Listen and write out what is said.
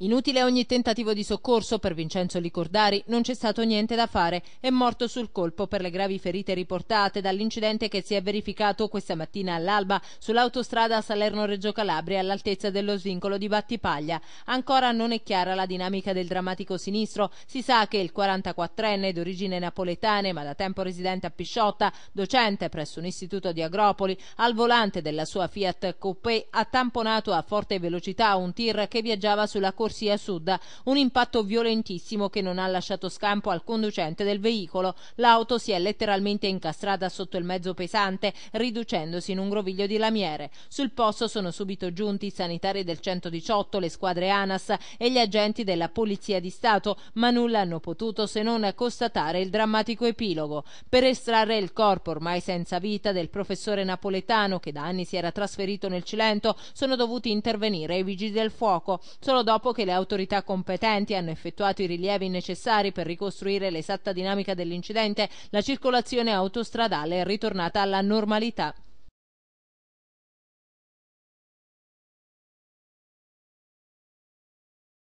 Inutile ogni tentativo di soccorso per Vincenzo Licordari, non c'è stato niente da fare, è morto sul colpo per le gravi ferite riportate dall'incidente che si è verificato questa mattina all'alba sull'autostrada Salerno-Reggio Calabria all'altezza dello svincolo di Battipaglia. Ancora non è chiara la dinamica del drammatico sinistro, si sa che il 44enne d'origine napoletane ma da tempo residente a Pisciotta, docente presso un istituto di Agropoli, al volante della sua Fiat Coupé ha tamponato a forte velocità un tir che viaggiava sulla corsa corsia sud, un impatto violentissimo che non ha lasciato scampo al conducente del veicolo. L'auto si è letteralmente incastrata sotto il mezzo pesante, riducendosi in un groviglio di lamiere. Sul posto sono subito giunti i sanitari del 118, le squadre ANAS e gli agenti della Polizia di Stato, ma nulla hanno potuto se non constatare il drammatico epilogo. Per estrarre il corpo ormai senza vita del professore napoletano che da anni si era trasferito nel Cilento, sono dovuti intervenire i vigili del fuoco, solo dopo che che le autorità competenti hanno effettuato i rilievi necessari per ricostruire l'esatta dinamica dell'incidente, la circolazione autostradale è ritornata alla normalità.